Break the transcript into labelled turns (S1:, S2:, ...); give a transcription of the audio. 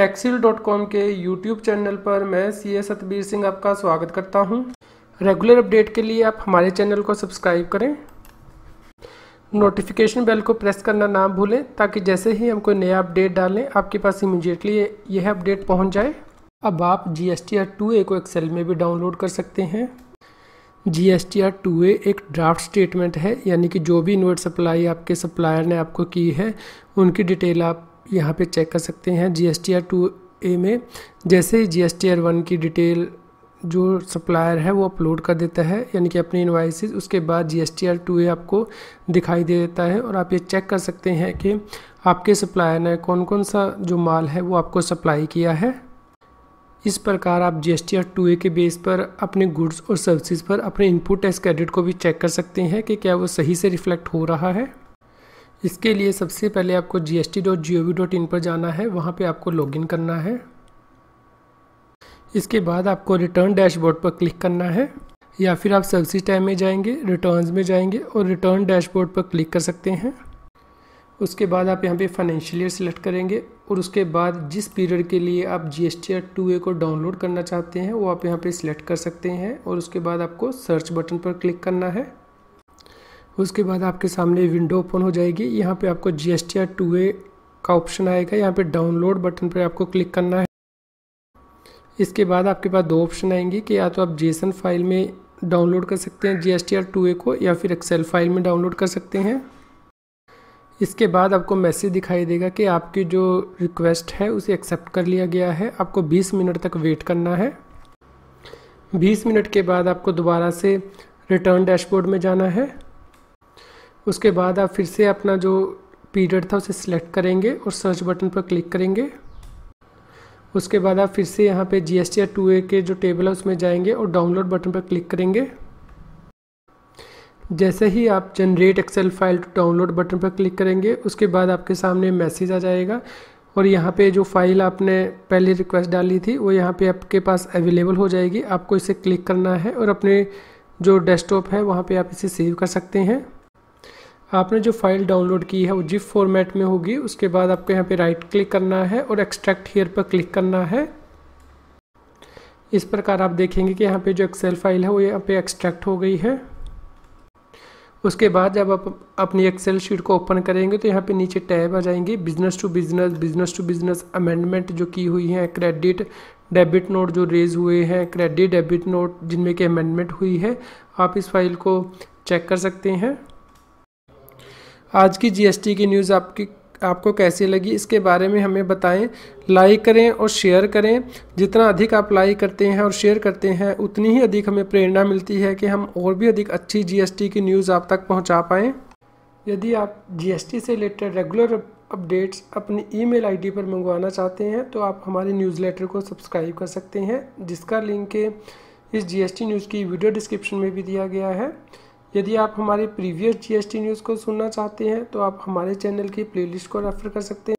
S1: टैक्सील dot com के YouTube channel पर मैं सी एस सतबीर सिंह आपका स्वागत करता हूँ रेगुलर अपडेट के लिए आप हमारे चैनल को सब्सक्राइब करें नोटिफिकेशन बेल को प्रेस करना ना भूलें ताकि जैसे ही हम कोई नया अपडेट डालें आपके पास इमीडिएटली यह अपडेट पहुंच जाए अब आप G S T R two A को एक्सेल में भी डाउनलोड कर सकते हैं G S T R two A एक ड्राफ्ट स्टेटमेंट है यानी कि जो भी इन्वर्ट सप्लाई आपके सप्लायर ने आपको की है उनकी डिटेल आप यहाँ पे चेक कर सकते हैं G S T R two A में जैसे ही G S T R one की डिटेल जो सप्लायर है वो अपलोड कर देता है यानी कि अपने इन्वाइसिस उसके बाद G S T R two A आपको दिखाई दे देता है और आप ये चेक कर सकते हैं कि आपके सप्लायर ने कौन कौन सा जो माल है वो आपको सप्लाई किया है इस प्रकार आप G S T R two A के बेस पर अपने गुड्स और सर्विसेज पर अपने इनपुट टैक्स क्रेडिट को भी चेक कर सकते हैं कि क्या वो सही से रिफ्लेक्ट हो रहा है इसके लिए सबसे पहले आपको G S T dot G O V dot in पर जाना है वहाँ पे आपको लॉगिन करना है इसके बाद आपको रिटर्न डैशबोर्ड पर क्लिक करना है या फिर आप सर्विस टाइम में जाएंगे रिटर्न्स में जाएंगे और रिटर्न डैशबोर्ड पर क्लिक कर सकते हैं उसके बाद आप यहाँ पे फाइनेंशियल ईयर सेलेक्ट करेंगे और उसके बाद जिस पीरियड के लिए आप G S T two A को डाउनलोड करना चाहते हैं वो आप यहाँ पर सिलेक्ट कर सकते हैं और उसके बाद आपको सर्च बटन पर क्लिक करना है उसके बाद आपके सामने विंडो ओपन हो जाएगी यहाँ पे आपको G S T R two A का ऑप्शन आएगा यहाँ पे डाउनलोड बटन पर आपको क्लिक करना है इसके बाद आपके पास दो ऑप्शन आएंगे कि या तो आप जेसन फाइल में डाउनलोड कर सकते हैं G S T R two A को या फिर एक्सेल फाइल में डाउनलोड कर सकते हैं इसके बाद आपको मैसेज दिखाई देगा कि आपकी जो रिक्वेस्ट है उसे एक्सेप्ट कर लिया गया है आपको 20 मिनट तक वेट करना है 20 मिनट के बाद आपको दोबारा से रिटर्न डैशबोर्ड में जाना है उसके बाद आप फिर से अपना जो पीरियड था उसे सिलेक्ट करेंगे और सर्च बटन पर क्लिक करेंगे उसके बाद आप फिर से यहाँ पे G S T two A के जो टेबल है उसमें जाएंगे और डाउनलोड बटन पर क्लिक करेंगे जैसे ही आप generate excel file to download button पर क्लिक करेंगे उसके बाद आपके सामने मैसेज आ जाएगा और यहाँ पे जो फाइल आपने पहले रिक्वेस्ट डाली थी वो यहाँ पे आपके पास अवेलेबल हो जाएगी आपको इसे क्लिक करना है और अपने जो डेस्कटॉप है वहाँ पे आप इसे सेव कर सकते हैं आपने जो फाइल डाउनलोड की है वो जिप फॉर्मेट में होगी उसके बाद आपको यहाँ पे राइट क्लिक करना है और एक्सट्रैक्ट हेयर पर क्लिक करना है इस प्रकार आप देखेंगे कि यहाँ पे जो एक्सेल फाइल है वो यहाँ पे एक्सट्रैक्ट हो गई है उसके बाद जब आप अपनी एक्सेल शीट को ओपन करेंगे तो यहाँ पे नीचे टैब आ जाएंगे business to business business to business amendment जो की हुई है क्रेडिट डेबिट नोट जो रेज हुए हैं क्रेडिट डेबिट नोट जिनमें की अमेंडमेंट हुई है आप इस फाइल को चेक कर सकते हैं आज की जीएसटी की न्यूज़ आपकी आपको कैसी लगी इसके बारे में हमें बताएं लाइक करें और शेयर करें जितना अधिक आप लाइक करते हैं और शेयर करते हैं उतनी ही अधिक हमें प्रेरणा मिलती है कि हम और भी अधिक अच्छी जीएसटी की न्यूज़ आप तक पहुंचा पाएँ यदि आप जीएसटी से रिलेटेड रेगुलर अपडेट्स अपनी ईमेल आईडी पर मंगवाना चाहते हैं तो आप हमारे न्यूज़लेटर को सब्सक्राइब कर सकते हैं जिसका लिंक इस जीएसटी न्यूज़ की वीडियो डिस्क्रिप्शन में भी दिया गया है यदि आप हमारे प्रीवियस जीएसटी न्यूज़ को सुनना चाहते हैं तो आप हमारे चैनल की प्लेलिस्ट को रेफर कर सकते हैं